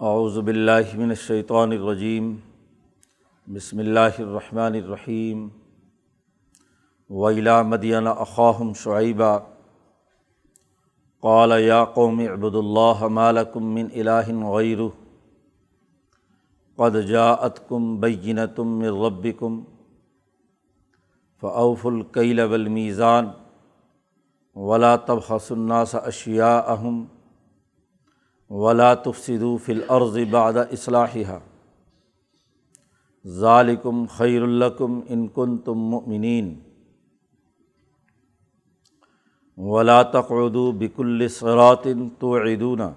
من بسم الرحمن बसमीम वैला मदीन अख़ाहम शुबा قال يا قوم اعبدوا الله ما لكم من إله غيره قد جاءتكم بينة من ربكم فأوفوا الكيل والميزان ولا تبخسوا الناس أشياءهم वला तुफसदू फ़िल अर्ज़ बाद असलाहा ज़ालिकुम ख़ैरकुम इनकुन तुम मिन वला तकदू बिकुल्ल सरातिन तोदूना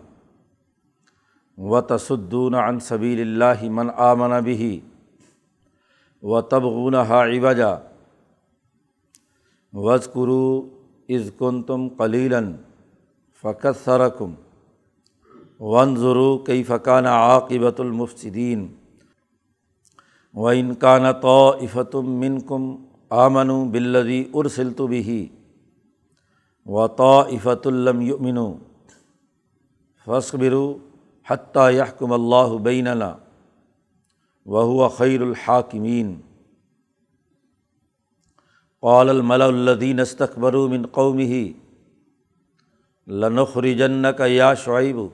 व तसद्दून अन सबील्ला मन आमन बिही व तबगून हाइवजा वजकुरु इज़कुन तुम कलीलन फ़कत सरकुम वन ज़ुरू कई फ़कान आक़िबतुलमफसदीन व इनकान तोफ़तुम मिनकुम आमनु बिल्लदी उर्सिलतु बिही व तोफ़तुल्लम युमिनु फ़स्बिरु हत्ता यहकुम अल्लाह बैनना वहुआ ख़ैरहाकिमीन कौलमलदीन अस्तकबरू मिन कौमी लनखरिजन्न का या शुब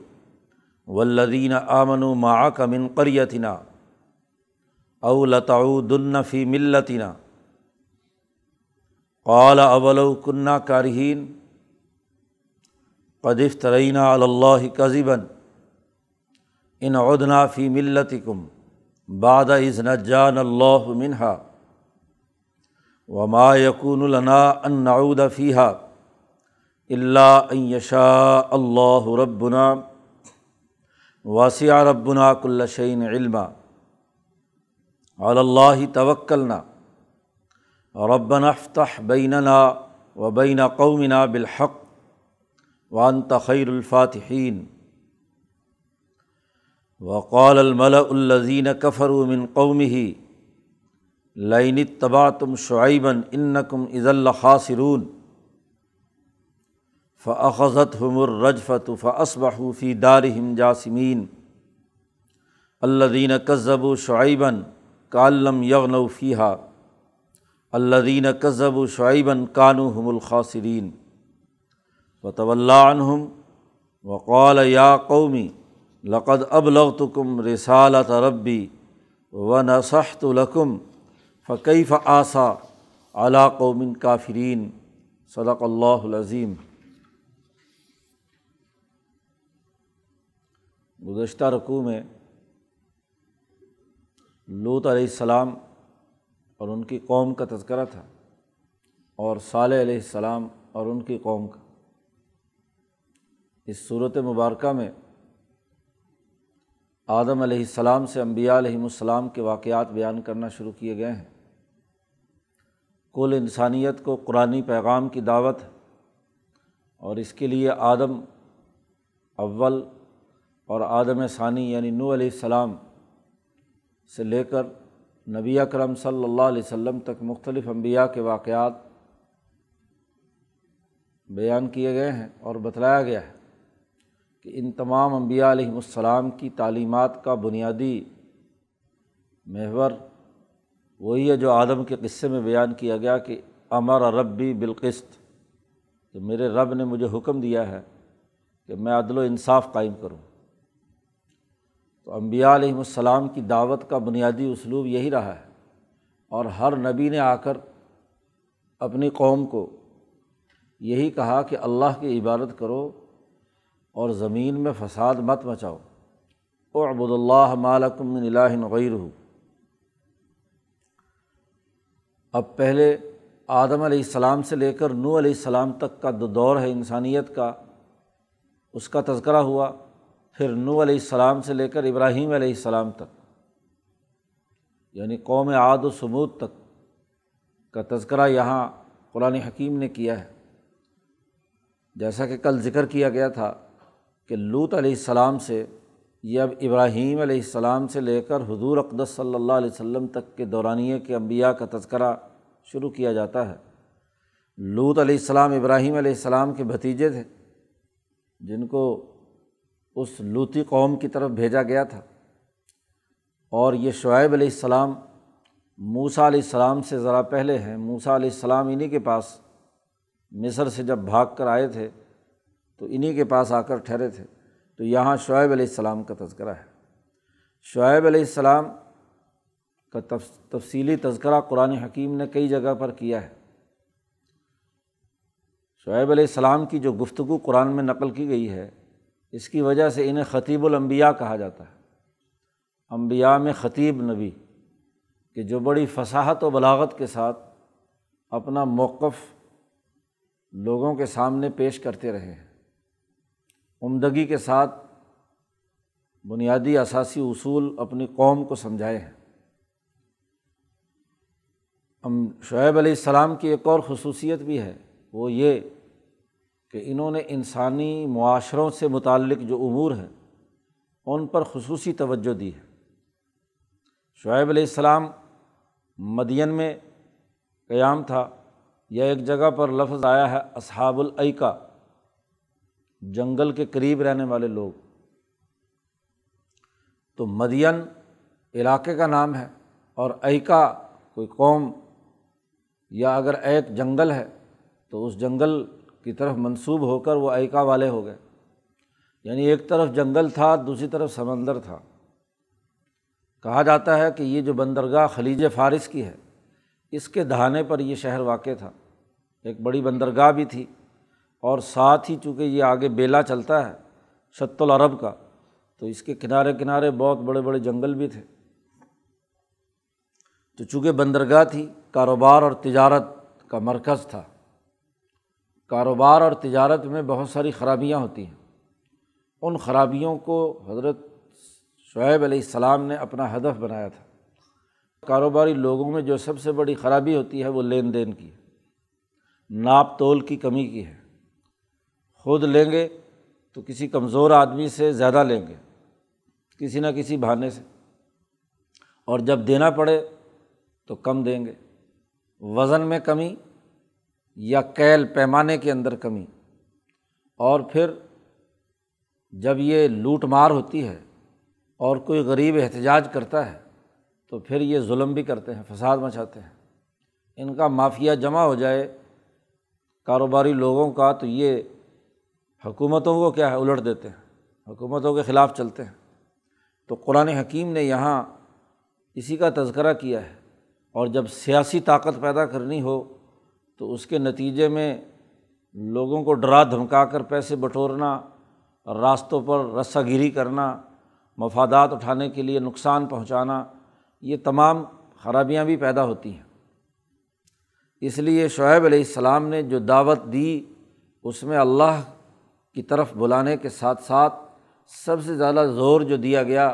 वल्लदीन आमनु माक मिन करयतना अव लताउदुल्नफ़ी मिल्लतिना कौल अवलो कन्ना कारहीन कदिफ तरईना अल्लाह कज़िबन इन उदनाफ़ी मिल्लतिकुम बाद इज़ नजान अल्लाह मिनहा वमा यकूनलना अन्नाउद फ़ीहा अल्ला यशा अल्लाह रब्बुना واسع ربنا کل شعین علما اللہ توکلنا ربنا افتح بیننا و بین قومنا بالحق وانت خير الفاتحین وقال الملا الزین کفر من قومه لئن اتبعتم شعيبا انكم اذا لخاسرون फ़ज़त हमरजफ़त फ़सबहफ़ी दार हम जासमीन अल्लदीन कज़ब शुआबन कालम यगनफ़ीहा अल्लदीन कज़ब शुआबन कानू हमलखासरीन वतवल्लाम वक़ाल या कौमी लक़द अबलतुम रसालत रबी व नसहतलकुम फ़कैफ़ आसा अला कौमिन काफ़रीन सदक़ल्लाज़ीम गुज्त रकू में लूत सलाम और उनकी कौम का तस्करा था और साल सलाम और उनकी कौम का इस सूरत मुबारक में आदम सलाम से अम्बियालाम के वाक़ात बयान करना शुरू किए गए हैं कुल इंसानियत को कुरानी पैगाम की दावत और इसके लिए आदम अव्वल और आदम सानी यानी नू सलाम से लेकर नबी अकरम सल्ला अलैहि तक मुख्तलिफ़ अम्बिया के वाक़ात बयान किए गए हैं और बतलाया गया है कि इन तमाम अम्बिया की तलीमत का बुनियादी महवर वही है जो आदम के क़स्से में बयान किया गया कि अमर भी बिलकस्त कि तो मेरे रब ने मुझे हुक्म दिया है कि मैं अदलानसाफ़ कायम करूँ तो अम्बियाम की दावत का बुनियादी उसलूब यही रहा है और हर नबी ने आकर अपनी कौम को यही कहा कि अल्लाह की इबादत करो और ज़मीन में फ़साद मत मचाओ और अबुदल्ला मालकम गैरहू अब पहले आदम सलाम से लेकर नू सलाम तक का दो दौर है इंसानियत का उसका तस्करा हुआ फिर नू सलाम से लेकर इब्राहीम सलाम तक यानी कौम आद व सबूत तक का तस्करा यहाँ कुरान हकीम ने किया है जैसा कि कल ज़िक्र किया गया था कि लूत सलाम से ये अब इब्राहीम सलाम से लेकर हजूर अकदस सल्ला वसम तक के दौरानिए के अम्बिया का तस्करा शुरू किया जाता है लूत सलाम इब्राहीम सलाम के भतीजे थे जिनको उस लूती कौम की तरफ भेजा गया था और ये शुएब सलाम मूसा सलाम से ज़रा पहले हैं मूसा सलाम इन्हीं के पास मिस्र से जब भाग कर आए थे तो इन्हीं के पास आकर ठहरे थे तो यहाँ शुएब सलाम का तस्करा है शुएब सलाम का तफसीली तस्करा कुरान हकीम ने कई जगह पर किया है शुएब सलाम की जो गुफ्तु कुरान में नकल की गई है इसकी वजह से इन्हें ख़तीबुलम्बिया कहा जाता है अम्बिया में ख़तीब नबी कि जो बड़ी फसाहत व बलागत के साथ अपना मौक़ लोगों के सामने पेश करते रहे हैं उमदगी के साथ बुनियादी असासी असूल अपनी कौम को समझाए हैं हम शुएब सलाम की एक और खसूसियत भी है वो ये कि इन्होंने इंसानी माशरों से मुतक़ जो अमूर हैं उन पर खसूस तवज्जो दी है शुएब अलैहिस्सलाम मदियन में क़याम था यह एक जगह पर लफ्ज़ आया है असहाबुलका जंगल के करीब रहने वाले लोग तो मदियन इलाके का नाम है और ऐका कोई कौम या अगर एक जंगल है तो उस जंगल की तरफ मंसूब होकर वो एका वाले हो गए यानी एक तरफ जंगल था दूसरी तरफ समंदर था कहा जाता है कि ये जो बंदरगाह खलीज फ़ारिस की है इसके दहाने पर यह शहर वाक़ था एक बड़ी बंदरगाह भी थी और साथ ही चूँकि ये आगे बेला चलता है शत्तुल अरब का तो इसके किनारे किनारे बहुत बड़े बड़े जंगल भी थे तो चूँकि बंदरगाह थी कारोबार और तिजारत का मरकज़ था कारोबार और तिजारत में बहुत सारी ख़राबियाँ होती हैं उन ख़राबियों को हज़रत शुएब सलाम ने अपना हदफ बनाया था कारोबारी लोगों में जो सबसे बड़ी ख़राबी होती है वो लेन देन की नाप तोल की कमी की है खुद लेंगे तो किसी कमज़ोर आदमी से ज़्यादा लेंगे किसी ना किसी बहाने से और जब देना पड़े तो कम देंगे वज़न में कमी या कैल पैमाने के अंदर कमी और फिर जब ये लूट मार होती है और कोई गरीब एहतजाज करता है तो फिर ये जुल्म भी करते हैं फसाद मचाते हैं इनका माफिया जमा हो जाए कारोबारी लोगों का तो ये हुकूमतों को क्या है उलट देते हैं हुकूमतों के ख़िलाफ़ चलते हैं तो कुरान हकीम ने यहाँ इसी का तस्करा किया है और जब सियासी ताकत पैदा करनी हो तो उसके नतीजे में लोगों को डरा धमका कर पैसे बटोरना रास्तों पर रस्सागिरी करना मफादात उठाने के लिए नुकसान पहुँचाना ये तमाम खराबियाँ भी पैदा होती हैं इसलिए शुएब अलैहिस्सलाम ने जो दावत दी उसमें अल्लाह की तरफ बुलाने के साथ साथ सबसे ज़्यादा ज़ोर जो दिया गया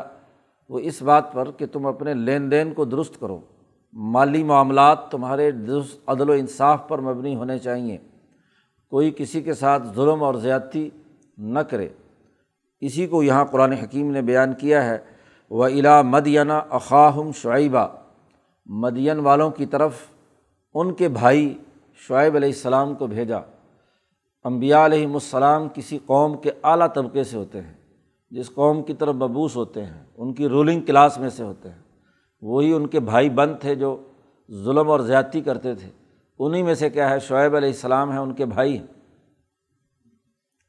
वो इस बात पर कि तुम अपने लेन देन को दुरुस्त करो माली मामला तुम्हारे अदल व इंसाफ पर मबनी होने चाहिए कोई किसी के साथ जुल्म और ज़्यादती न करे इसी को यहाँ कुरान हकीम ने बयान किया है व इला मदयना अखाहम शुएबा मदियन वालों की तरफ उनके भाई शुएब अलैहिस्सलाम को भेजा अम्बिया अलैहिस्सलाम किसी कौम के अली तबके से होते हैं जिस कौम की तरफ मबूस होते हैं उनकी रूलिंग क्लास में से होते हैं वही उनके भाई बंद थे जो जुल्म और ज़्यादती करते थे उन्हीं में से क्या है शुएब अलैहिस्सलाम हैं उनके भाई हैं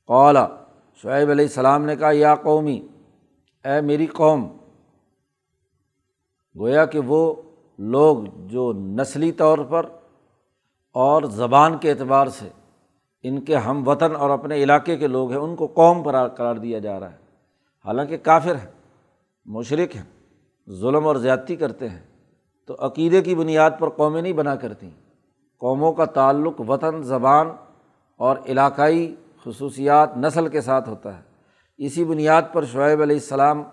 कौला शुएब अलैहिस्सलाम ने कहा या कौमी ए मेरी कौम गोया कि वो लोग जो नस्ली तौर पर और ज़बान के अतबार से इनके हम वतन और अपने इलाके के लोग हैं उनको कौम पर करार दिया जा रहा है हालांकि काफिर हैं मुशरक हैं जुल्म और ज़्यादती करते हैं तो अकीदे की बुनियाद पर कौमें नहीं बना करती कौमों का ताल्लुक वतन ज़बान और इलाकाई खसूसियात नस्ल के साथ होता है इसी बुनियाद पर शुएब सलाम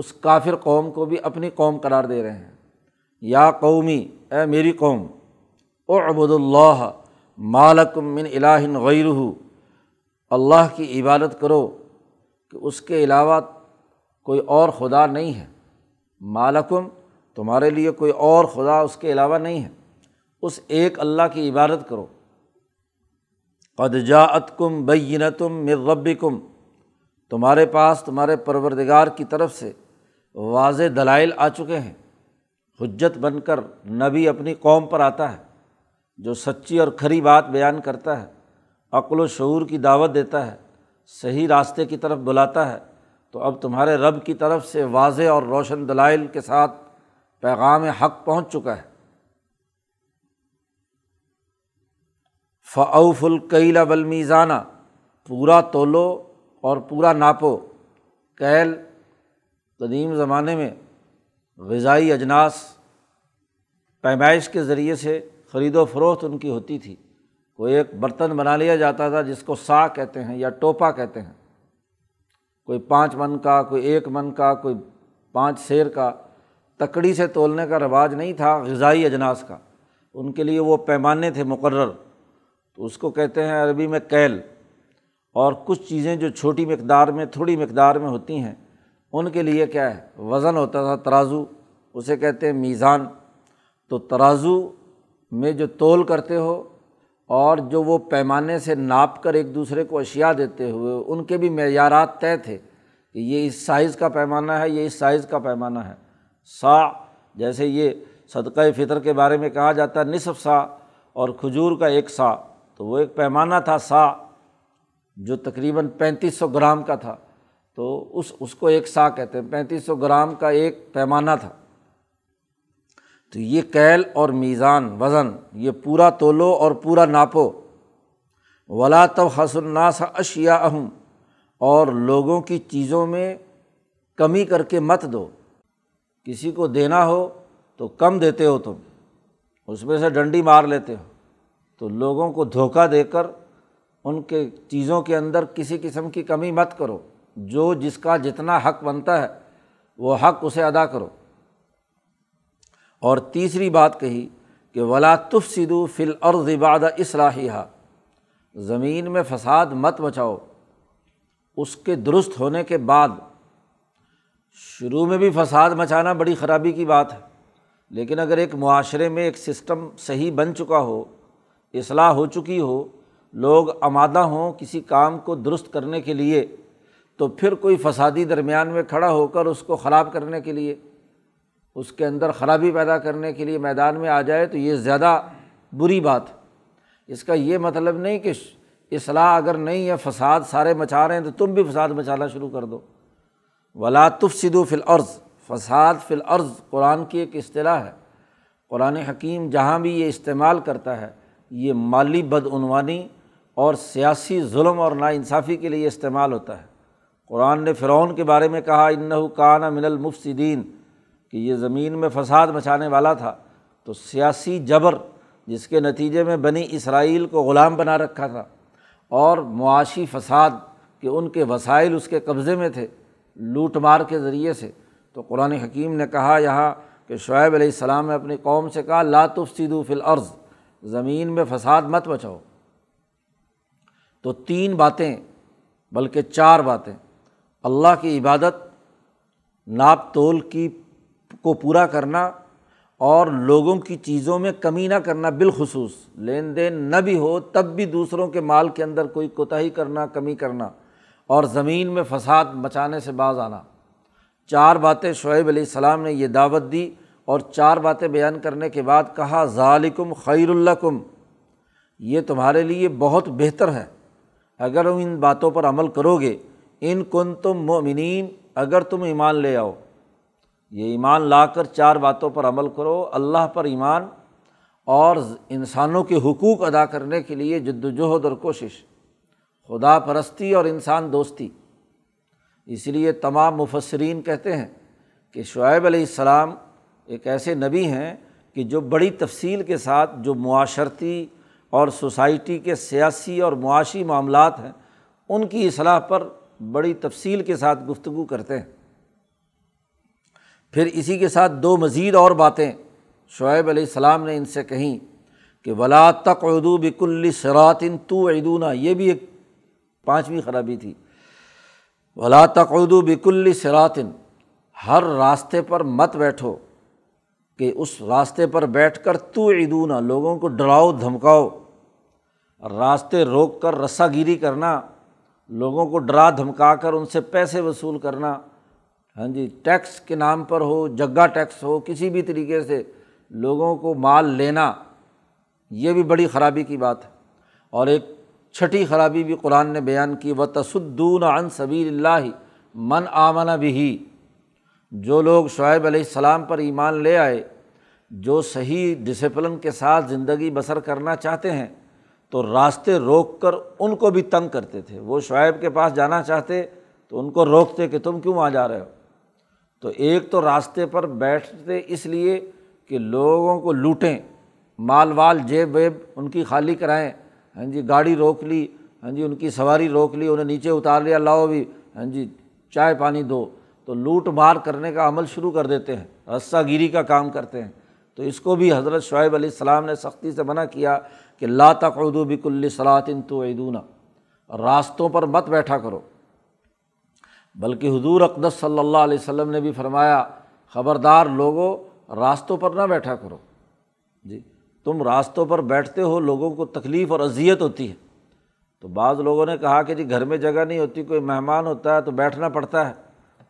उस काफिर कौम को भी अपनी कौम करार दे रहे हैं या कौमी ए मेरी कौम अबुदुल्लाह मालकुम मिन इलाहिन गैरहू अल्लाह की इबादत करो कि उसके अलावा कोई और खुदा नहीं है मालकुम तुम्हारे लिए कोई और खुदा उसके अलावा नहीं है उस एक अल्लाह की इबादत करो कदजातकुम बैनतुम मिर्रबिकुम तुम्हारे पास तुम्हारे परवरदिगार की तरफ से वाज दलाइल आ चुके हैं हजत बन कर नबी अपनी कौम पर आता है जो सच्ची और खरी बात बयान करता है अक्ल शूर की दावत देता है सही रास्ते की तरफ बुलाता है तो अब तुम्हारे रब की तरफ से वाज और रोशन दलाइल के साथ पैगाम हक पहुँच चुका है फ़ाउफुल कैला बलमीज़ाना पूरा तोलो और पूरा नापो कैल कदीम ज़माने में गज़ाई अजनास पैमाइश के ज़रिए से ख़रीदो फरोख्त उनकी होती थी कोई एक बर्तन बना लिया जाता था जिसको सा कहते हैं या टोपा कहते हैं कोई पाँच मन का कोई एक मन का कोई पाँच शेर का तकड़ी से तोलने का रवाज नहीं था गज़ाई अजनास का उनके लिए वो पैमाने थे मुकर्र तो उसको कहते हैं अरबी में कैल और कुछ चीज़ें जो छोटी मकदार में थोड़ी मकदार में होती हैं उनके लिए क्या है वज़न होता था तराजू उसे कहते हैं मीज़ान तो तराजू में जो तोल करते हो और जो वो पैमाने से नाप कर एक दूसरे को अशिया देते हुए उनके भी मैारात तय थे कि ये इस साइज़ का पैमाना है ये इस साइज़ का पैमाना है सा जैसे ये सदक़ फ़ितर के बारे में कहा जाता है निसफ सा और खजूर का एक सा तो वो एक पैमाना था सा जो तकरीबन सौ ग्राम का था तो उस उसको एक सा कहते हैं सौ ग्राम का एक पैमाना था तो ये कैल और मीज़ान वज़न ये पूरा तोलो और पूरा नापो वला तब हसन्नास अशिया अहम और लोगों की चीज़ों में कमी करके मत दो किसी को देना हो तो कम देते हो तुम उसमें से डंडी मार लेते हो तो लोगों को धोखा देकर उनके चीज़ों के अंदर किसी किस्म की कमी मत करो जो जिसका जितना हक बनता है वो हक उसे अदा करो और तीसरी बात कही कि वला सिदु फिल और अर्द बाद हा ज़मीन में फसाद मत मचाओ उसके दुरुस्त होने के बाद शुरू में भी फसाद मचाना बड़ी ख़राबी की बात है लेकिन अगर एक माशरे में एक सिस्टम सही बन चुका हो असलाह हो चुकी हो लोग आमादा हों किसी काम को दुरुस्त करने के लिए तो फिर कोई फसादी दरमियान में खड़ा होकर उसको ख़राब करने के लिए उसके अंदर ख़राबी पैदा करने के लिए मैदान में आ जाए तो ये ज़्यादा बुरी बात इसका ये मतलब नहीं कि असलाह अगर नहीं है फसाद सारे मचा रहे हैं तो तुम भी फसाद मचाना शुरू कर दो वला तुफसिदो फिल अर्ज़ फसाद फिल अर्ज़ कुरान की एक अतलाह है कुरान हकीम जहाँ भी ये इस्तेमाल करता है ये माली बदनवानी और सियासी जुल्म और नाानसाफ़ी के लिए इस्तेमाल होता है कुरान ने फ़िरौन के बारे में कहा काना मिनल मुफसदीन कि ये ज़मीन में फसाद मचाने वाला था तो सियासी जबर जिसके नतीजे में बनी इसराइल को ग़ुलाम बना रखा था और मुआशी फसाद के उनके वसाइल उसके कब्ज़े में थे लूट मार के ज़रिए से तो कुरान हकीम ने कहा यहाँ कि शुएब सलाम ने अपनी कौम से कहा लातुफ सीधू फिल अर्ज़ ज़मीन में फसाद मत बचाओ तो तीन बातें बल्कि चार बातें अल्लाह की इबादत नाप तोल की को पूरा करना और लोगों की चीज़ों में कमी ना करना बिलखसूस लेन देन न भी हो तब भी दूसरों के माल के अंदर कोई कोताही करना कमी करना और ज़मीन में फसाद मचाने से बाज आना चार बातें शुएब सलाम ने यह दावत दी और चार बातें बयान करने के बाद कहा ज़ालिकुम खैरुल्लकुम ये तुम्हारे लिए बहुत बेहतर है अगर तुम इन बातों पर अमल करोगे इन कन तुम मोमिन अगर तुम ईमान ले आओ ये ईमान लाकर चार बातों पर अमल करो अल्लाह पर ईमान और इंसानों के हकूक़ अदा करने के लिए जद्दोजहद और कोशिश खुदा परस्ती और इंसान दोस्ती इसलिए तमाम मुफसरीन कहते हैं कि शुएब अलैहिस्सलाम एक ऐसे नबी हैं कि जो बड़ी तफसील के साथ जो माशरती और सोसाइटी के सियासी और मुआशी मामलात हैं उनकी असलाह पर बड़ी तफसील के साथ गुफ्तु करते हैं फिर इसी के साथ दो मज़ीद और बातें शुएब सलाम ने इनसे कहीं कि वला तक उदू बिकुल्ल सरातिन तो ऐदूना ये भी एक पाँचवीं खराबी थी वला तक उदू बिकुल्ल सरातिन हर रास्ते पर मत बैठो कि उस रास्ते पर बैठ कर तो ईदूना लोगों को डराओ धमकाओ रास्ते रोक कर रस्सागिरी करना लोगों को डरा धमका कर उनसे पैसे वसूल करना हाँ जी टैक्स के नाम पर हो जग्गा टैक्स हो किसी भी तरीके से लोगों को माल लेना ये भी बड़ी ख़राबी की बात है और एक छठी खराबी भी कुरान ने बयान की व तसद्दून अन सबील्ला मन आमना भी जो लोग शुएब सलाम पर ईमान ले आए जो सही डिसिप्लिन के साथ ज़िंदगी बसर करना चाहते हैं तो रास्ते रोक कर उनको भी तंग करते थे वो शुएब के पास जाना चाहते तो उनको रोकते कि तुम क्यों आ जा रहे हो तो एक तो रास्ते पर बैठते इसलिए कि लोगों को लूटें माल वाल जेब वेब उनकी खाली कराएं हाँ जी गाड़ी रोक ली हाँ जी उनकी सवारी रोक ली उन्हें नीचे उतार लिया लाओ भी हाँ जी चाय पानी दो तो लूट मार करने का अमल शुरू कर देते हैं रस्सागिरी का काम करते हैं तो इसको भी हज़रत शुब सलाम ने सख्ती से मना किया कि ला तकदू बिकुल्ल सलातिन तो रास्तों पर मत बैठा करो बल्कि हुजूर अकदस सल्लल्लाहु अलैहि वसल्लम ने भी फरमाया ख़बरदार लोगों रास्तों पर ना बैठा करो जी तुम रास्तों पर बैठते हो लोगों को तकलीफ़ और अजियत होती है तो बाज़ लोगों ने कहा कि जी घर में जगह नहीं होती कोई मेहमान होता है तो बैठना पड़ता है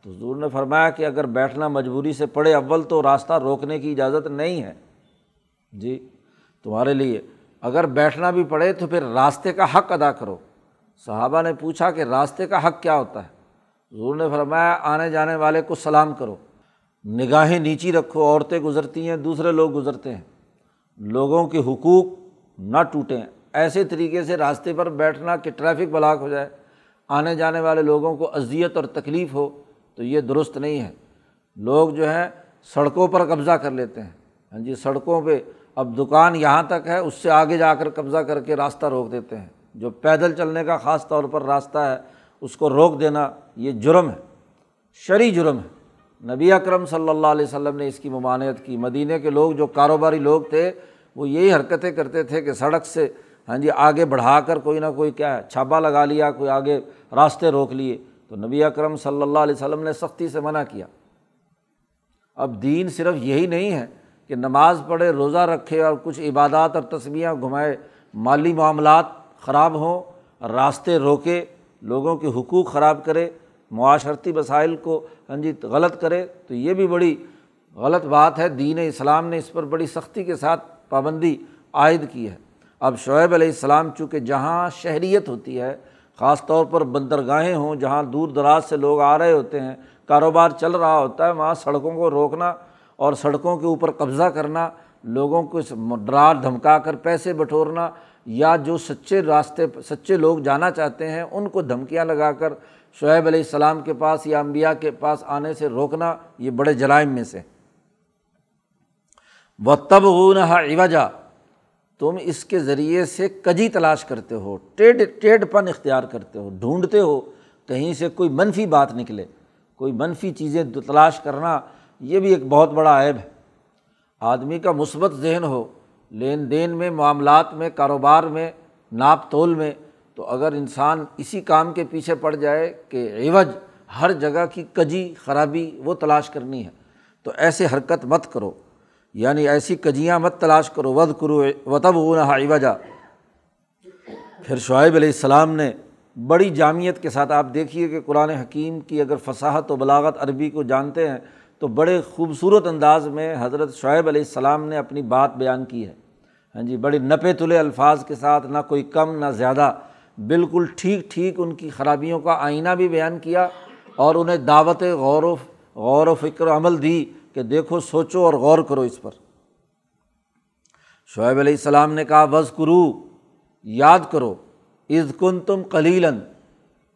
तो हजूर ने फरमाया कि अगर बैठना मजबूरी से पड़े अव्वल तो रास्ता रोकने की इजाज़त नहीं है जी तुम्हारे लिए अगर बैठना भी पड़े तो फिर रास्ते का हक अदा करो साहबा ने पूछा कि रास्ते का हक क्या होता है हजूर ने फरमाया आने जाने वाले को सलाम करो निगाहें नीची रखो औरतें गुजरती हैं दूसरे लोग गुजरते हैं लोगों के हकूक़ न टूटें ऐसे तरीके से रास्ते पर बैठना कि ट्रैफिक ब्लाक हो जाए आने जाने वाले लोगों को अजियत और तकलीफ़ हो तो ये दुरुस्त नहीं है लोग जो हैं सड़कों पर कब्ज़ा कर लेते हैं हाँ जी सड़कों पर अब दुकान यहाँ तक है उससे आगे जाकर कब्ज़ा करके रास्ता रोक देते हैं जो पैदल चलने का ख़ास तौर पर रास्ता है उसको रोक देना ये जुर्म है शरी जुर्म है नबी अकरम सल्लल्लाहु अलैहि वसल्लम ने इसकी ममानियत की मदीने के लोग जो कारोबारी लोग थे वो यही हरकतें करते थे कि सड़क से हाँ जी आगे बढ़ाकर कोई ना कोई क्या है छापा लगा लिया कोई आगे रास्ते रोक लिए तो नबी अकरम सल्लल्लाहु अलैहि वसल्लम ने सख्ती से मना किया अब दीन सिर्फ यही नहीं है कि नमाज़ पढ़े रोज़ा रखे और कुछ इबादत और तस्बियाँ घुमाए माली मामला ख़राब हों रास्ते रोके लोगों के हकूक़ ख़राब करे माशरती वसाइल को जी गलत करे तो ये भी बड़ी गलत बात है दीन इस्लाम ने इस पर बड़ी सख्ती के साथ पाबंदी आयद की है अब शुएब अलैहिस्सलाम चूँकि जहाँ शहरीत होती है ख़ास तौर पर बंदरगाहें हों जहाँ दूर दराज से लोग आ रहे होते हैं कारोबार चल रहा होता है वहाँ सड़कों को रोकना और सड़कों के ऊपर कब्ज़ा करना लोगों को डरा धमका कर पैसे बटोरना या जो सच्चे रास्ते सच्चे लोग जाना चाहते हैं उनको लगा लगाकर शुएब सलाम के पास या अम्बिया के पास आने से रोकना ये बड़े जराइम में से व तब इवजा तुम इसके ज़रिए से कजी तलाश करते हो टेढ़ टेढ़पन इख्तियार करते हो ढूंढते हो कहीं से कोई मनफी बात निकले कोई मनफी चीज़ें तलाश करना ये भी एक बहुत बड़ा ऐब है आदमी का मुस्बत जहन हो लेन देन में मामलात में कारोबार में नाप तोल में तो अगर इंसान इसी काम के पीछे पड़ जाए कि एवज हर जगह की कजी खराबी वो तलाश करनी है तो ऐसे हरकत मत करो यानी ऐसी कजियाँ मत तलाश करो वध करो वतब ऊना एवजा फिर शुब सलाम ने बड़ी जामियत के साथ आप देखिए कि कुरान हकीम की अगर फसाहत व बलागत अरबी को जानते हैं तो बड़े खूबसूरत अंदाज में हज़रत शुब सलाम ने अपनी बात बयान की है हाँ जी बड़े नपे तुले अल्फाज के साथ ना कोई कम ना ज़्यादा बिल्कुल ठीक ठीक उनकी ख़राबियों का आईना भी बयान किया और उन्हें दावत गौर गौर फ़िक्र अमल दी कि देखो सोचो और गौर करो इस पर शुएब सलाम ने कहा वज़ करू याद करो इज़ कन तुम कलीलन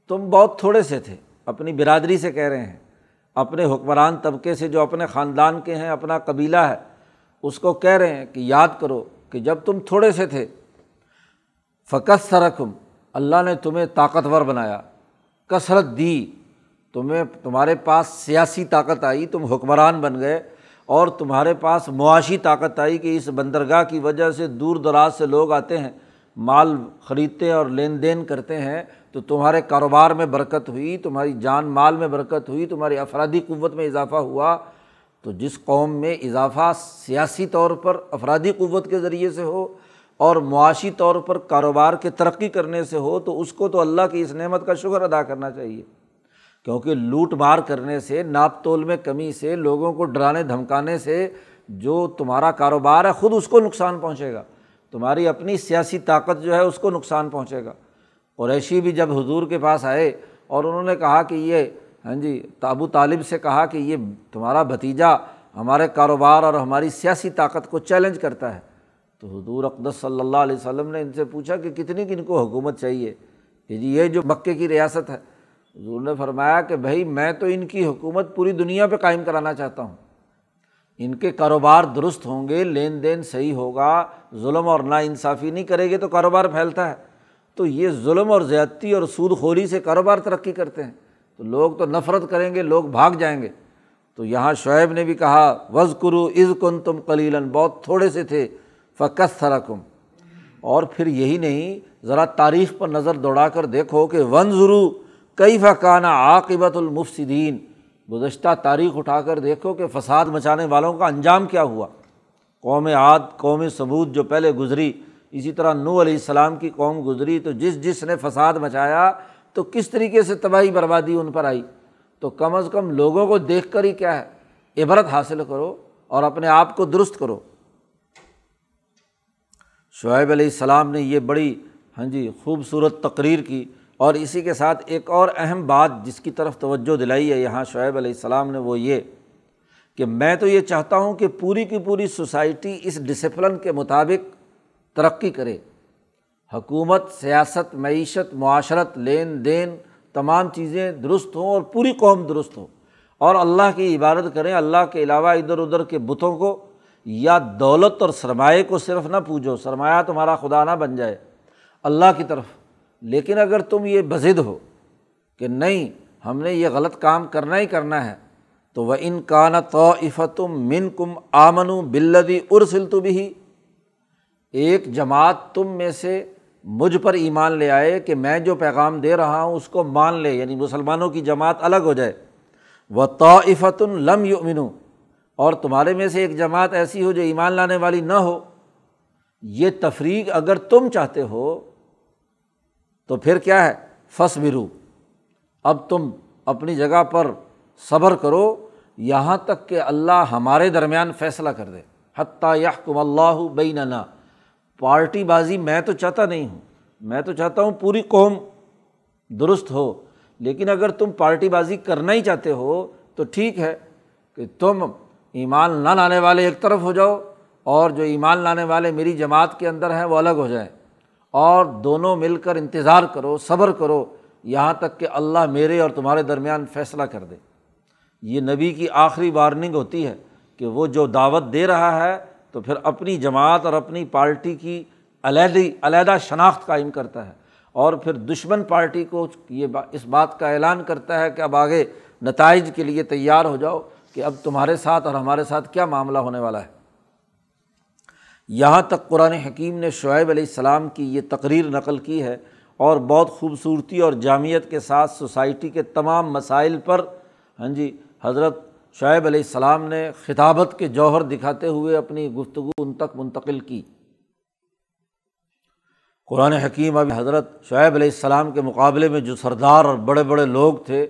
तुम बहुत थोड़े से थे अपनी बिरादरी से कह रहे हैं अपने हुक्मरान तबके से जो अपने ख़ानदान के हैं अपना कबीला है उसको कह रहे हैं कि याद करो कि जब तुम थोड़े से थे फ़कत सरकम अल्लाह ने तुम्हें ताकतवर बनाया कसरत दी तुम्हें तुम्हारे पास सियासी ताकत आई तुम हुक्मरान बन गए और तुम्हारे पास मुआशी ताकत आई कि इस बंदरगाह की वजह से दूर दराज से लोग आते हैं माल ख़रीदते हैं और लेन देन करते हैं तो तुम्हारे कारोबार में बरकत हुई तुम्हारी जान माल में बरकत हुई तुम्हारी अफराधी क़वत में इजाफ़ा हुआ तो जिस कौम में इजाफ़ा सियासी तौर पर अफराधी क़वत के ज़रिए से हो और मुआशी तौर पर कारोबार के तरक्की करने से हो तो उसको तो अल्लाह की इस नेमत का शुक्र अदा करना चाहिए क्योंकि लूट मार करने से नाप तोल में कमी से लोगों को डराने धमकाने से जो तुम्हारा कारोबार है ख़ुद उसको नुकसान पहुँचेगा तुम्हारी अपनी सियासी ताकत जो है उसको नुकसान पहुँचेगा कुरैशी भी जब हजूर के पास आए और उन्होंने कहा कि ये हाँ जी ताबू तालिब से कहा कि ये तुम्हारा भतीजा हमारे कारोबार और हमारी सियासी ताकत को चैलेंज करता है तो हजूर अकदस सल्ला वसम ने इनसे पूछा कि कितनी किन को हुकूमत चाहिए कि जी ये जो मक्के की रियासत है हजूर ने फरमाया कि भाई मैं तो इनकी हुकूमत पूरी दुनिया पर कायम कराना चाहता हूँ इनके कारोबार दुरुस्त होंगे लेन देन सही होगा जुल्म और नाानसाफ़ी नहीं करेगी तो कारोबार फैलता है तो ये जुल्म और ज़्यादती और सूद खोरी से कारोबार तरक्की करते हैं तो लोग तो नफ़रत करेंगे लोग भाग जाएंगे तो यहाँ शुएब ने भी कहा वज़ करु इज़ कन तुम कलीलन बहुत थोड़े से थे फ़कस थरकुम और फिर यही नहीं ज़रा तारीख़ पर नज़र दौड़ा कर देखो कि वन ज़रू कई फ़काना आकबतुलमुफसदीन गुज्त तारीख़ उठा कर देखो कि फ़साद मचाने वालों का अंजाम क्या हुआ कौम आद कौम सबूत जो पहले गुज़री इसी तरह नू आसमाम की कौम गुजरी तो जिस जिस ने फसाद मचाया तो किस तरीके से तबाही बर्बादी उन पर आई तो कम अज़ कम लोगों को देख कर ही क्या है इबरत हासिल करो और अपने आप को दुरुस्त करो शुएब सलाम ने यह बड़ी हाँ जी खूबसूरत तकरीर की और इसी के साथ एक और अहम बात जिसकी तरफ तवज्जो दिलाई है यहाँ शुएब सलाम ने वो ये कि मैं तो ये चाहता हूँ कि पूरी की पूरी सोसाइटी इस डिसिप्लिन के मुताबिक तरक्की करे हकूमत सियासत मीशत माशरत लेन देन तमाम चीज़ें दुरुस्त हों और पूरी कौम दुरुस्त हो और अल्लाह की इबादत करें अल्लाह के अलावा इधर उधर के बुतों को या दौलत और सरमाए को सिर्फ ना पूजो सरमाया तुम्हारा खुदा ना बन जाए अल्लाह की तरफ लेकिन अगर तुम ये बजिद हो कि नहीं हमने ये गलत काम करना ही करना है तो वह इन तो तोफ़तुम मिन कुम आमनु बिल्लदी उर्सिल तो भी एक जमात तुम में से मुझ पर ईमान ले आए कि मैं जो पैगाम दे रहा हूँ उसको मान ले यानी मुसलमानों की जमात अलग हो जाए व तोफ़तन लम युमिनू और तुम्हारे में से एक जमात ऐसी हो जो ईमान लाने वाली ना हो ये तफरीक अगर तुम चाहते हो तो फिर क्या है फस बिरू अब तुम अपनी जगह पर सब्र करो यहाँ तक कि अल्लाह हमारे दरमियान फ़ैसला कर दे हती यहकुम अल्लाह बैनना पार्टीबाजी मैं तो चाहता नहीं हूँ मैं तो चाहता हूँ पूरी कौम दुरुस्त हो लेकिन अगर तुम पार्टीबाजी करना ही चाहते हो तो ठीक है कि तुम ईमान ना लाने वाले एक तरफ हो जाओ और जो ईमान लाने वाले मेरी जमात के अंदर हैं वो अलग हो जाएं और दोनों मिलकर इंतज़ार करो सब्र करो यहाँ तक कि अल्लाह मेरे और तुम्हारे दरमियान फ़ैसला कर दे ये नबी की आखिरी वार्निंग होती है कि वो जो दावत दे रहा है तो फिर अपनी जमात और अपनी पार्टी की अलहदी अलहदा शनाख्त कायम करता है और फिर दुश्मन पार्टी को ये बा, इस बात का ऐलान करता है कि अब आगे नतज के लिए तैयार हो जाओ कि अब तुम्हारे साथ और हमारे साथ क्या मामला होने वाला है यहाँ तक कुरान हकीम ने शुएब सलाम की ये तकरीर नकल की है और बहुत खूबसूरती और जामियत के साथ सोसाइटी के तमाम मसाइल पर हाँ जी हज़रत शुब सलाम ने खिताबत के जौहर दिखाते हुए अपनी गुफ्तु उन तक मुंतकिल की कुरान हकीम अब हज़रत शुब सलाम के मुकाबले में जो सरदार और बड़े बड़े लोग थे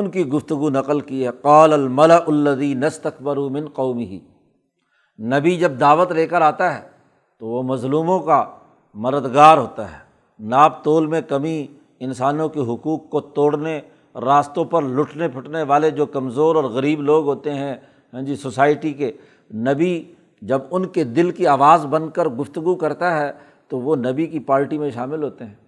उनकी गुफ्तु नकल की है कौल अलमलादी नस्तकबर मिन कौमी ही नबी जब दावत लेकर आता है तो वह मज़लूमों का मददगार होता है नाप तोल में कमी इंसानों के हकूक़ को तोड़ने रास्तों पर लुटने फुटने वाले जो कमज़ोर और गरीब लोग होते हैं हाँ जी सोसाइटी के नबी जब उनके दिल की आवाज़ बनकर गुफ्तगु करता है तो वो नबी की पार्टी में शामिल होते हैं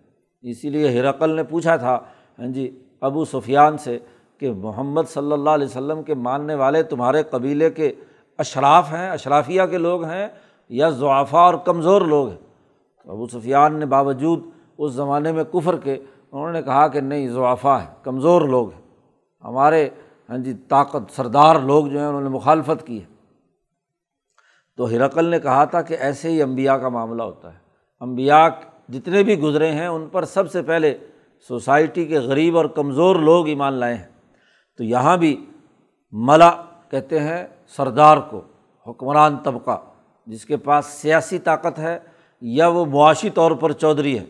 इसीलिए हिरकल ने पूछा था हाँ जी अबू सुफियान से कि मोहम्मद सल्ला अलैहि के मानने वाले तुम्हारे कबीले के अशराफ हैं अशराफिया के लोग हैं या जुआफ़ा और कमज़ोर लोग हैं अबू सुफियान ने बावजूद उस ज़माने में कुफर के उन्होंने कहा कि नहीं ज़ुआफ़ा है कमज़ोर लोग हैं हमारे हाँ जी ताकत सरदार लोग जो हैं उन्होंने मुखालफत की है तो हिरकल ने कहा था कि ऐसे ही अम्बिया का मामला होता है अम्बिया जितने भी गुज़रे हैं उन पर सबसे पहले सोसाइटी के गरीब और कमज़ोर लोग ईमान लाए हैं तो यहाँ भी मला कहते हैं सरदार को हुक्मरान तबका जिसके पास सियासी ताकत है या वो मुआशी तौर पर चौधरी है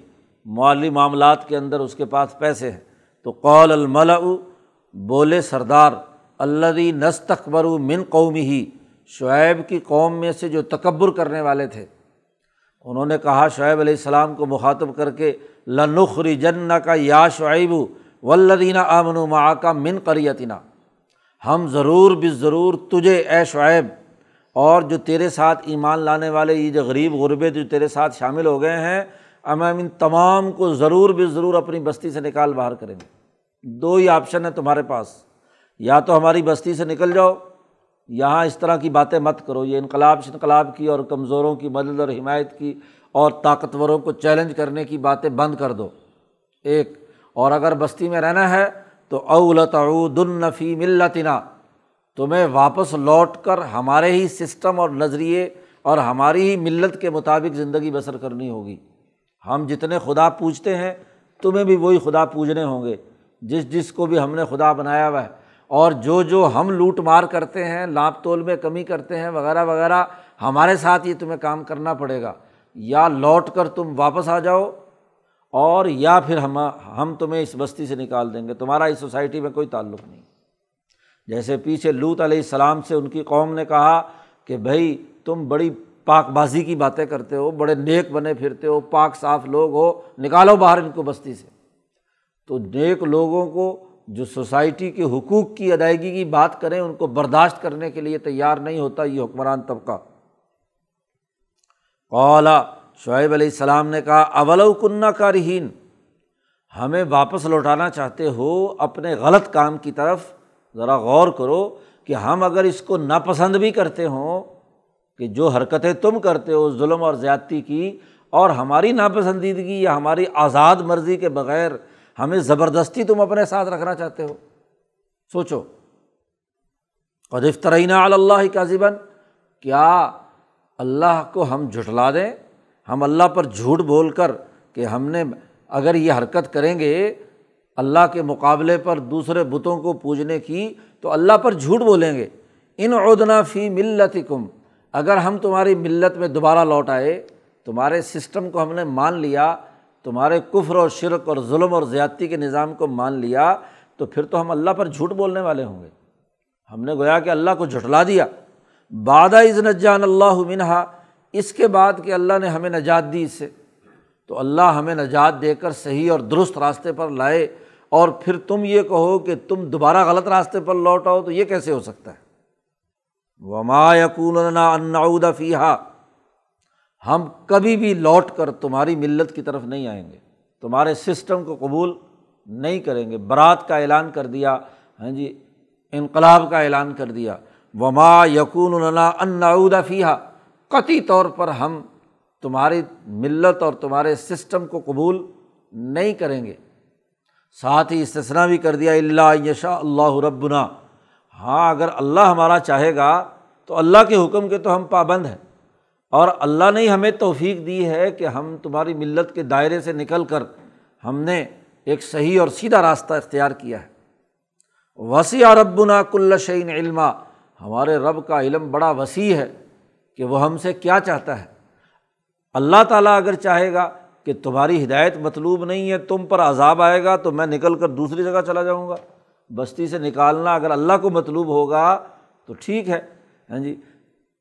माली मामला के अंदर उसके पास पैसे हैं तो कौल अलमला बोले सरदार अल्लदी नस्तकबर मिन कौमी ही शुएब की कौम में से जो तकबर करने वाले थे उन्होंने कहा शुएब सलाम को मुखातब करके लनुखरी जन्ना का या शुएब वल्लदीना आमनु मा का मिन करियतिना हम ज़रूर बे ज़रूर तुझे ए शुएब और जो तेरे साथ ईमान लाने वाले ये जो गरीब गुरबे जो तेरे साथ शामिल हो गए हैं अब हम इन तमाम को ज़रूर भी ज़रूर अपनी बस्ती से निकाल बाहर करेंगे दो ही ऑप्शन है तुम्हारे पास या तो हमारी बस्ती से निकल जाओ यहाँ इस तरह की बातें मत करो ये इनकलाब शिनकलाब की और कमज़ोरों की मदद और हिमायत की और ताकतवरों को चैलेंज करने की बातें बंद कर दो एक और अगर बस्ती में रहना है तो अवलतउदनफ़ी मिलतना तुम्हें वापस लौट कर हमारे ही सिस्टम और नज़रिए और हमारी ही मिलत के मुताबिक ज़िंदगी बसर करनी होगी हम जितने खुदा पूजते हैं तुम्हें भी वही खुदा पूजने होंगे जिस जिस को भी हमने खुदा बनाया हुआ है और जो जो हम लूट मार करते हैं लाप तोल में कमी करते हैं वगैरह वगैरह हमारे साथ ही तुम्हें काम करना पड़ेगा या लौट कर तुम वापस आ जाओ और या फिर हम हम तुम्हें इस बस्ती से निकाल देंगे तुम्हारा इस सोसाइटी में कोई ताल्लुक नहीं जैसे पीछे लूत सलाम से उनकी कौम ने कहा कि भाई तुम बड़ी पाकबाजी की बातें करते हो बड़े नेक बने फिरते हो पाक साफ लोग हो निकालो बाहर इनको बस्ती से तो नेक लोगों को जो सोसाइटी के हकूक़ की अदायगी की बात करें उनको बर्दाश्त करने के लिए तैयार नहीं होता ये हुक्मरान तबका कौला शुएब सलाम ने कहा अवल कन्ना कारहीन हमें वापस लौटाना चाहते हो अपने गलत काम की तरफ ज़रा गौर करो कि हम अगर इसको नापसंद भी करते हों कि जो हरकतें तुम करते हो जुल्म और ज़्यादती की और हमारी नापसंदीदगी या हमारी आज़ाद मर्ज़ी के बग़ैर हमें ज़बरदस्ती तुम अपने साथ रखना चाहते हो सोचो और इफ्तरीना अल्लाह काजिबन क्या अल्लाह को हम झुठला दें हम अल्लाह पर झूठ बोल कर कि हमने अगर ये हरकत करेंगे अल्लाह के मुकाबले पर दूसरे बुतों को पूजने की तो अल्लाह पर झूठ बोलेंगे इन उदना फ़ी मिल्लतिकुम अगर हम तुम्हारी मिल्लत में दोबारा लौट आए तुम्हारे सिस्टम को हमने मान लिया तुम्हारे कुफ्र और शिरक और जुल्म और ज़्यादती के निज़ाम को मान लिया तो फिर तो हम अल्लाह पर झूठ बोलने वाले होंगे हमने गोया कि अल्लाह को झुठला दिया बाद इज़ नजान अल्लाह मिनहा इसके बाद कि अल्लाह ने हमें नजात दी इससे तो अल्लाह हमें नजात देकर सही और दुरुस्त रास्ते पर लाए और फिर तुम ये कहो कि तुम दोबारा गलत रास्ते पर लौट आओ तो ये कैसे हो सकता है वमायकूनना अन्नाउदा फ़ीहा हम कभी भी लौट कर तुम्हारी मिल्लत की तरफ नहीं आएंगे तुम्हारे सिस्टम को कबूल नहीं करेंगे बरात का ऐलान कर दिया हाँ जी इनकलाब का ऐलान कर दिया वमा यकूनना अन्नाउदा फ़ीहा कति तौर पर हम तुम्हारी मिल्लत और तुम्हारे सिस्टम को कबूल नहीं करेंगे साथ ही इसतना भी कर दिया यशा अल्लाह रब्बना हाँ अगर अल्लाह हमारा चाहेगा तो अल्लाह के हुक्म के तो हम पाबंद हैं और अल्लाह ने हमें तोफ़ीक दी है कि हम तुम्हारी मिल्लत के दायरे से निकल कर हमने एक सही और सीधा रास्ता इख्तियार किया है वसी रबना कुल्ल शैन इल्मा हमारे रब का इलम बड़ा वसी है कि वह हमसे क्या चाहता है अल्लाह ताला अगर चाहेगा कि तुम्हारी हिदायत मतलूब नहीं है तुम पर आज़ाब आएगा तो मैं निकल कर दूसरी जगह चला जाऊँगा बस्ती से निकालना अगर अल्लाह को मतलूब होगा तो ठीक है हाँ जी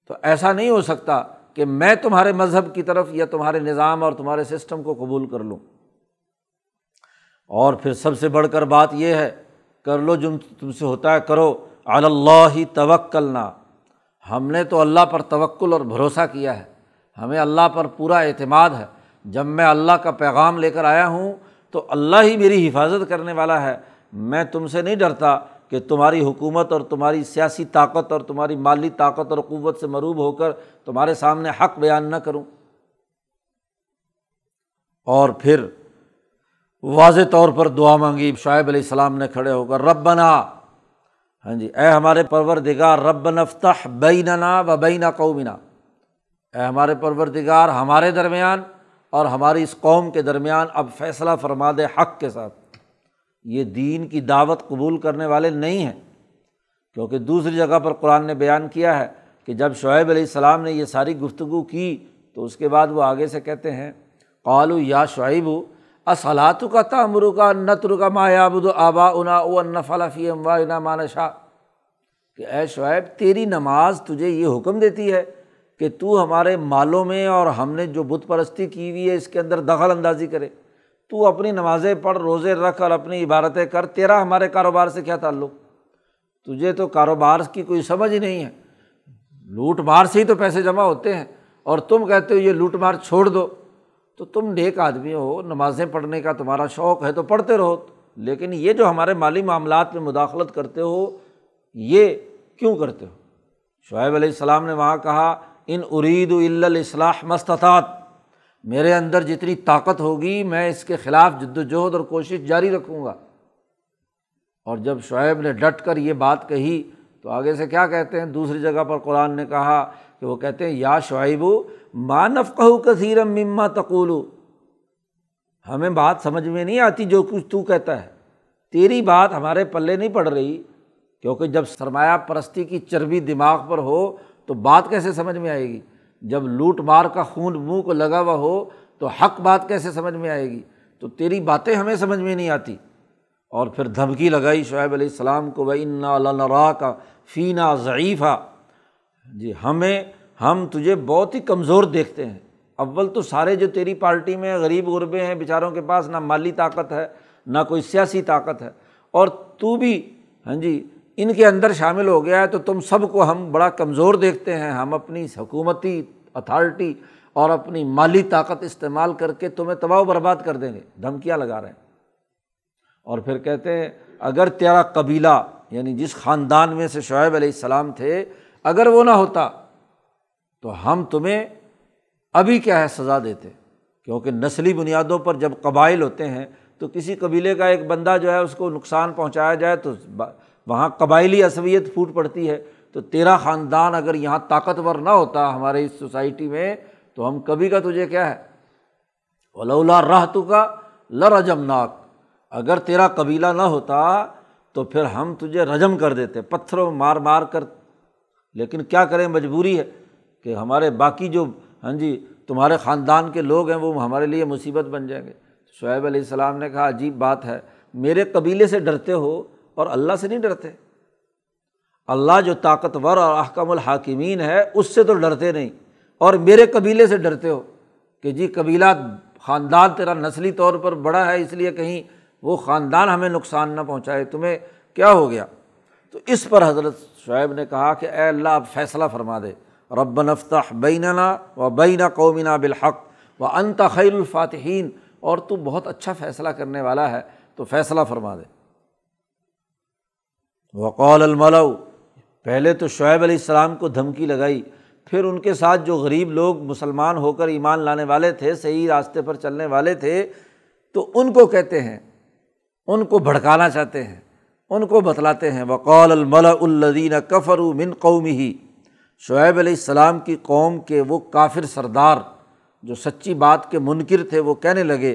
तो ऐसा नहीं हो सकता कि मैं तुम्हारे मज़हब की तरफ या तुम्हारे निज़ाम और तुम्हारे सिस्टम को कबूल कर लूँ और फिर सबसे बढ़कर बात यह है कर लो जो तुमसे होता है करो अल्लाह ही तवक्लना हमने तो अल्लाह पर तवक्ल और भरोसा किया है हमें अल्लाह पर पूरा अतमाद है जब मैं अल्लाह का पैगाम लेकर आया हूँ तो अल्लाह ही मेरी हिफाजत करने वाला है मैं तुमसे नहीं डरता कि तुम्हारी हुकूमत और तुम्हारी सियासी ताकत और तुम्हारी माली ताकत और क़वत से मरूब होकर तुम्हारे सामने हक बयान न करूँ और फिर वाज तौर पर दुआ मांगी शायब सलाम ने खड़े होकर रबना हाँ जी ए हमारे परवर दिगार रब नफ्तः बैनना व बैना कौमिना ए हमारे परवर दिगार हमारे दरमियान और हमारी इस कौम के दरमियान अब फैसला फरमा दे हक के साथ ये दीन की दावत कबूल करने वाले नहीं हैं क्योंकि दूसरी जगह पर कुरान ने बयान किया है कि जब शुएब सलाम ने यह सारी गुफ्तु की तो उसके बाद वो आगे से कहते हैं कालू या शुएब असलातु का तमरु का नतरु का मायाबुद आबा उना नफ़लाफ़ी अम्बा उना मानशा कि ए शुएब तेरी नमाज तुझे ये हुक्म देती है कि तू हमारे मालों में और हमने जो बुत परस्ती की हुई है इसके अंदर दखल अंदाजी करे तू अपनी नमाज़ें पढ़ रोज़े रख और अपनी इबारतें कर तेरा हमारे कारोबार से क्या ताल्लुक तुझे तो कारोबार की कोई समझ ही नहीं है लूट मार से ही तो पैसे जमा होते हैं और तुम कहते हो ये लूट मार छोड़ दो तो तुम नेक आदमी हो नमाज़ें पढ़ने का तुम्हारा शौक़ है तो पढ़ते रहो लेकिन ये जो हमारे माली मामला में मुदाखलत करते हो ये क्यों करते हो शुएब सलाम ने वहाँ कहा इन उरीद इल्लाह मस्तात मेरे अंदर जितनी ताकत होगी मैं इसके ख़िलाफ़ जद्दोजहद और कोशिश जारी रखूँगा और जब शुएब ने डट कर ये बात कही तो आगे से क्या कहते हैं दूसरी जगह पर कुरान ने कहा कि वो कहते हैं या शुएबू मानफ कहू कसरम मम्मा तकोलू हमें बात समझ में नहीं आती जो कुछ तू कहता है तेरी बात हमारे पल्ले नहीं पड़ रही क्योंकि जब सरमाया परस्ती की चर्बी दिमाग पर हो तो बात कैसे समझ में आएगी जब लूट मार का खून मुंह को लगा हुआ हो तो हक बात कैसे समझ में आएगी तो तेरी बातें हमें समझ में नहीं आती और फिर धमकी लगाई शुएब सलाम को वह इन्ना का फ़ीना ज़यीफ़ा जी हमें हम तुझे बहुत ही कमज़ोर देखते हैं अव्वल तो सारे जो तेरी पार्टी में गरीब गुरबे हैं बेचारों के पास ना माली ताकत है ना कोई सियासी ताकत है और तू भी हाँ जी इनके अंदर शामिल हो गया है तो तुम सबको हम बड़ा कमज़ोर देखते हैं हम अपनी हकूमती अथॉरिटी और अपनी माली ताकत इस्तेमाल करके तुम्हें तबाह बर्बाद कर देंगे धमकियाँ लगा रहे हैं और फिर कहते हैं अगर तेरा कबीला यानी जिस ख़ानदान में से शुएब अलैहिस्सलाम थे अगर वो ना होता तो हम तुम्हें अभी क्या है सज़ा देते क्योंकि नस्ली बुनियादों पर जब कबाइल होते हैं तो किसी कबीले का एक बंदा जो है उसको नुकसान पहुँचाया जाए तो वहाँ कबाइली असवियत फूट पड़ती है तो तेरा ख़ानदान अगर यहाँ ताकतवर ना होता हमारे इस सोसाइटी में तो हम कभी का तुझे क्या है वलौला रह तु का लरजमनाक अगर तेरा कबीला ना होता तो फिर हम तुझे रजम कर देते पत्थरों मार मार कर लेकिन क्या करें मजबूरी है कि हमारे बाकी जो हाँ जी तुम्हारे ख़ानदान के लोग हैं वो हमारे लिए मुसीबत बन जाएंगे तो शुएब सलाम ने कहा अजीब बात है मेरे कबीले से डरते हो और अल्लाह से नहीं डरते अल्लाह जो ताकतवर और अहकमल हाकिमीन है उससे तो डरते नहीं और मेरे कबीले से डरते हो कि जी कबीला ख़ानदान तेरा नस्ली तौर पर बड़ा है इसलिए कहीं वो ख़ानदान हमें नुकसान ना पहुँचाए तुम्हें क्या हो गया तो इस पर हज़रत शुएब ने कहा कि ए अल्लाह आप फैसला फरमा दे रब नफ्ता ना व बैन कौमिना बिलहक व अनता खैरफातहन और तू बहुत अच्छा फ़ैसला करने वाला है तो फ़ैसला फरमा दे वक़ौल अलमलऊ पहले तो शुएब अलैहिस्सलाम को धमकी लगाई फिर उनके साथ जो गरीब लोग मुसलमान होकर ईमान लाने वाले थे सही रास्ते पर चलने वाले थे तो उनको कहते हैं उनको भड़काना चाहते हैं उनको बतलाते हैं वक़ौल अलमलादीन कफ़र मिन कौमी ही शुएब अलैहिस्सलाम की कौम के वो काफिर सरदार जो सच्ची बात के मुनकर थे वो कहने लगे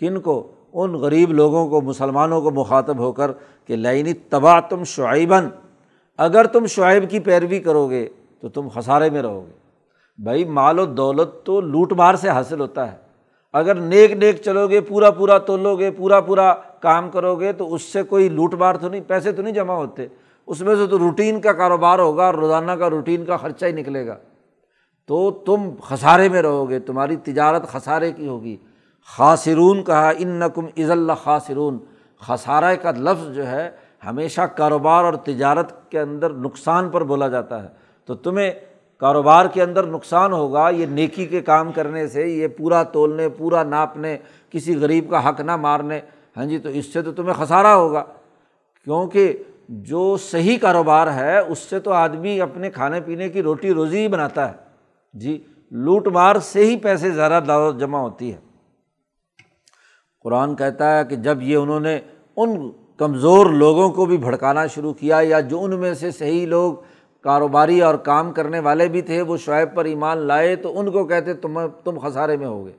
किन को उन गरीब लोगों को मुसलमानों को मुखातब होकर कि लाइनी तबाह तुम शुआबन अगर तुम शुआब की पैरवी करोगे तो तुम खसारे में रहोगे भाई माल और दौलत तो लूट मार से हासिल होता है अगर नेक नेक चलोगे पूरा पूरा तोलोगे पूरा पूरा काम करोगे तो उससे कोई लूट मार तो नहीं पैसे तो नहीं जमा होते उसमें से तो रूटीन का कारोबार होगा रोज़ाना का रूटीन का ख़र्चा ही निकलेगा तो तुम खसारे में रहोगे तुम्हारी तिजारत खसारे की होगी खासरून कहा इन नकुम इज़ल्ला खासरून खसारा का लफ्ज़ जो है हमेशा कारोबार और तजारत के अंदर नुकसान पर बोला जाता है तो तुम्हें कारोबार के अंदर नुकसान होगा ये नेकी के काम करने से ये पूरा तोलने पूरा नापने किसी गरीब का हक ना मारने हाँ जी तो इससे तो तुम्हें खसारा होगा क्योंकि जो सही कारोबार है उससे तो आदमी अपने खाने पीने की रोटी रोज़ी ही बनाता है जी लूट मार से ही पैसे ज़्यादा जमा होती है कुरान कहता है कि जब ये उन्होंने उन कमज़ोर लोगों को भी भड़काना शुरू किया या जो उनमें से सही लोग कारोबारी और काम करने वाले भी थे वो शुब पर ईमान लाए तो उनको कहते तुम तुम खसारे में हो गए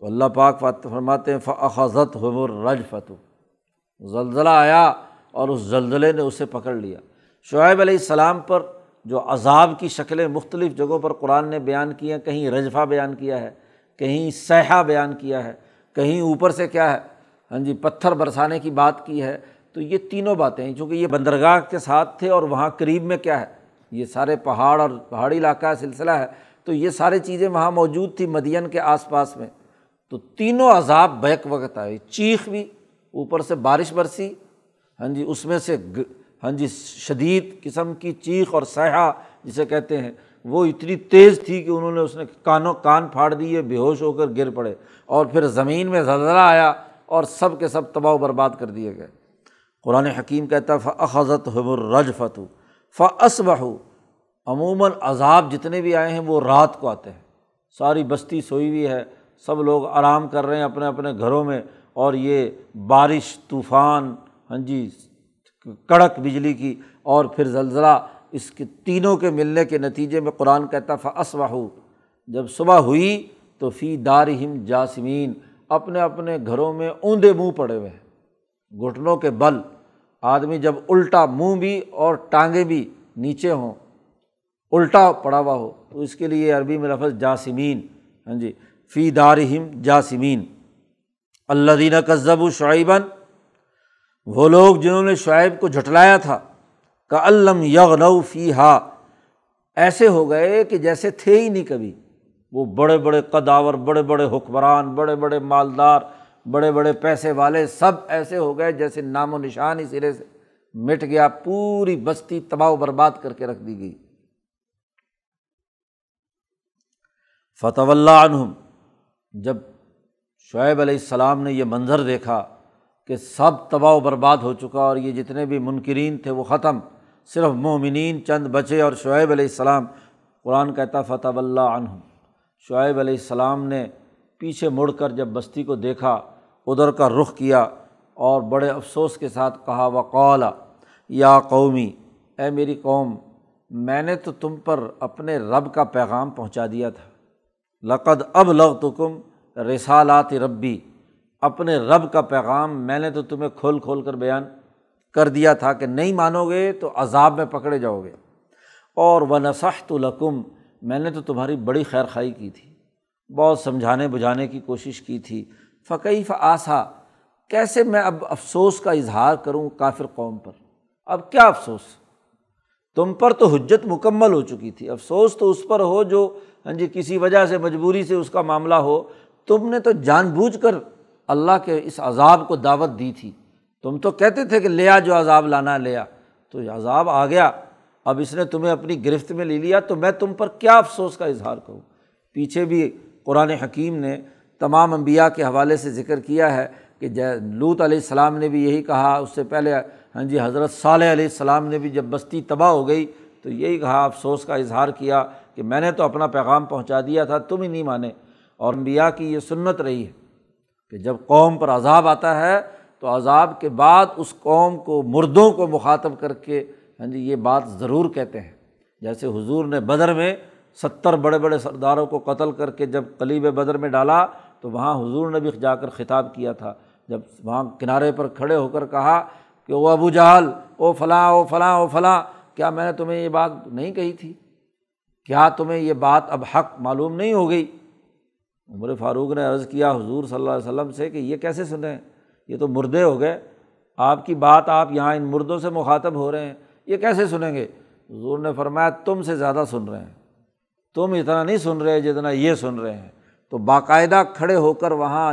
तो अल्लाह पाक फात फरमाते फ़ज़त हमर रज फतु जलजला आया और उस जलजले ने उसे पकड़ लिया शुब सलाम पर जो अजाब की शक्लें मुख्तलिफ़ जगहों पर कुरान ने बयान किया कहीं रजफ़ा बयान किया है कहीं सहा बयान किया है कहीं ऊपर से क्या है हाँ जी पत्थर बरसाने की बात की है तो ये तीनों बातें चूँकि ये बंदरगाह के साथ थे और वहाँ करीब में क्या है ये सारे पहाड़ और पहाड़ी इलाका सिलसिला है तो ये सारी चीज़ें वहाँ मौजूद थी मदियन के आसपास में तो तीनों अजाब बैक वक्त आए चीख भी ऊपर से बारिश बरसी हाँ जी उसमें से हाँ जी शदीद किस्म की चीख और सयाह जिसे कहते हैं वो इतनी तेज़ थी कि उन्होंने उसने कानों कान फाड़ दिए बेहोश होकर गिर पड़े और फिर ज़मीन में जल्जला आया और सब के सब तबाह बर्बाद कर दिए गए कुरान हकीम कहता है फ़ज़त हमरज फ़तु फ़सबहू अमूमन अजाब जितने भी आए हैं वो रात को आते हैं सारी बस्ती सोई हुई है सब लोग आराम कर रहे हैं अपने अपने घरों में और ये बारिश तूफ़ान हाँ जी कड़क बिजली की और फिर जल्जला इसके तीनों के मिलने के नतीजे में कुरान कहता फ़सवाहू जब सुबह हुई तो फ़ी दार हिम जासमीन अपने अपने घरों में ऊँधे मुँह पड़े हुए हैं घुटनों के बल आदमी जब उल्टा मुँह भी और टांगे भी नीचे हों उल्टा पड़ा हुआ हो तो इसके लिए अरबी में लफज जासमीन हाँ जी फ़ी दार हिम जासमीन अल्लादीना कज़बू शुब वो लोग जिन्होंने शाइब को झटलाया था काम अल्लम यगनऊ फ़ी हा ऐसे हो गए कि जैसे थे ही नहीं कभी वो बड़े बड़े कदावर बड़े बड़े हुक्मरान बड़े बड़े मालदार बड़े बड़े पैसे वाले सब ऐसे हो गए जैसे नामो निशान ही सिरे से मिट गया पूरी बस्ती तबाह बर्बाद करके रख दी गई फ़तवल्लाहम जब शुएब अलैहिस्सलाम ने यह मंज़र देखा कि सब तबाह बर्बाद हो चुका और ये जितने भी मुनकरीन थे वो ख़त्म सिर्फ मोमिन चंद बचे और शुएब अलैहिस्सलाम कुरान कहता फ़तवल्ला अनहम शुएब अलैहिस्सलाम ने पीछे मुड़ कर जब बस्ती को देखा उधर का रुख किया और बड़े अफसोस के साथ कहा वक़ाला या कौमी ए मेरी कौम मैंने तो तुम पर अपने रब का पैगाम पहुँचा दिया था लक़द अब लग कुम रिसालात रबी अपने रब का पैगाम मैंने तो तुम्हें खोल खोल कर बयान कर दिया था कि नहीं मानोगे तो अजाब में पकड़े जाओगे और व नसहतलकुम मैंने तो तुम्हारी बड़ी खैर खाई की थी बहुत समझाने बुझाने की कोशिश की थी फ़कीफ़ आसा कैसे मैं अब अफसोस का इजहार करूँ काफिर कौम पर अब क्या अफसोस तुम पर तो हजत मुकम्मल हो चुकी थी अफसोस तो उस पर हो जो हाँ जी किसी वजह से मजबूरी से उसका मामला हो तुमने तो जानबूझ कर अल्लाह के इस अजाब को दावत दी थी तुम तो कहते थे कि लिया जो अजाब लाना लिया तो अजाब आ गया अब इसने तुम्हें अपनी गिरफ्त में ले लिया तो मैं तुम पर क्या अफसोस का इजहार करूँ पीछे भी कुरान हकीम ने तमाम अम्बिया के हवाले से जिक्र किया है कि जय लूत सलाम ने भी यही कहा उससे पहले हाँ जी हज़रत साल सलाम ने भी जब बस्ती तबाह हो गई तो यही कहा अफसोस का इजहार किया कि मैंने तो अपना पैगाम पहुँचा दिया था तुम ही नहीं माने और अम्बिया की ये सुन्नत रही है कि जब कौम पर अजाब आता है तो अजाब के बाद उस कौम को मुर्दों को मुखातब करके हाँ जी ये बात ज़रूर कहते हैं जैसे हुजूर ने बदर में सत्तर बड़े बड़े सरदारों को कत्ल करके जब कलीब बदर में डाला तो वहाँ हुजूर ने भी जाकर खिताब किया था जब वहाँ किनारे पर खड़े होकर कहा कि ओ अबू जहाल ओ फलाँ ओ फलाँ ओ फलाँ क्या मैंने तुम्हें ये बात नहीं कही थी क्या तुम्हें ये बात अब हक मालूम नहीं हो गई उम्र फ़ारूक ने अर्ज़ किया हुजूर सल्लल्लाहु अलैहि वसल्लम से कि ये कैसे सुने ये तो मुर्दे हो गए आपकी बात आप यहाँ इन मुर्दों से मुखातब हो रहे हैं ये कैसे सुनेंगे हजूर ने फरमाया तुम से ज़्यादा सुन रहे हैं तुम इतना नहीं सुन रहे जितना ये सुन रहे हैं तो बाकायदा खड़े होकर वहाँ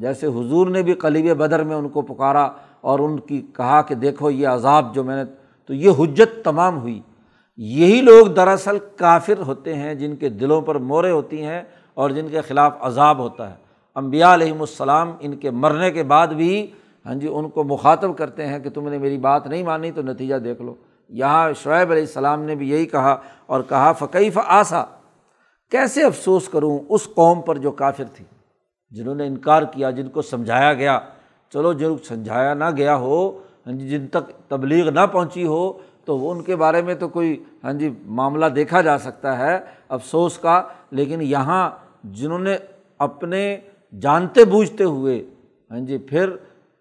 जैसे हुजूर ने भी कलीब बदर में उनको पुकारा और उनकी कहा कि देखो ये अजाब जो मैंने तो ये हजत तमाम हुई यही लोग दरअसल काफिर होते हैं जिनके दिलों पर मोरे होती हैं और जिनके ख़िलाफ़ अजाब होता है अम्बियालाम इनके मरने के बाद भी हाँ जी उनको मुखातब करते हैं कि तुमने मेरी बात नहीं मानी तो नतीजा देख लो यहाँ शुएब सलाम ने भी यही कहा और कहा फ़कीफ़ आसा कैसे अफसोस करूँ उस कौम पर जो काफिर थी जिन्होंने इनकार किया जिनको समझाया गया चलो जो समझाया ना गया हो हाँ जी जिन तक तबलीग ना पहुँची हो तो उनके बारे में तो कोई हाँ जी मामला देखा जा सकता है अफसोस का लेकिन यहाँ जिन्होंने अपने जानते बूझते हुए हाँ जी फिर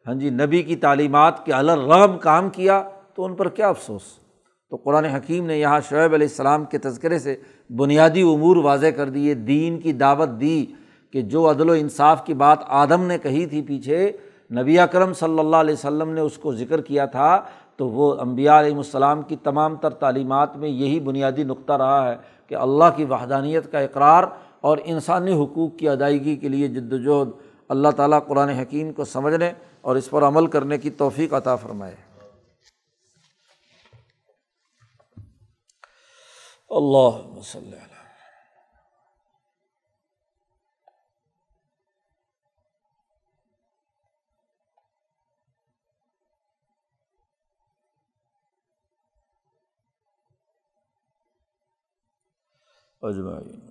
हाँ जी नबी की तालीमत के अल रहम काम किया तो उन पर क्या अफसोस तो कुरान हकीम ने यहाँ शुएब आसमाम के तस्करे से बुनियादी अमूर वाज कर दिए दीन की दावत दी कि जो अदल इंसाफ की बात आदम ने कही थी पीछे नबी अकरम सल्ला अलैहि ने उसको ज़िक्र किया था तो वो अम्बियाम की तमाम तर तालीमत में यही बुनियादी नुकता रहा है कि अल्लाह की वहदानियत का इकरार और इंसानी हकूक़ की अदायगी के लिए जद्दोजहद अल्लाह ताला कुरान हकीम को समझने और इस पर अमल करने की तोफ़ी अता फ़रमाए अजमाइन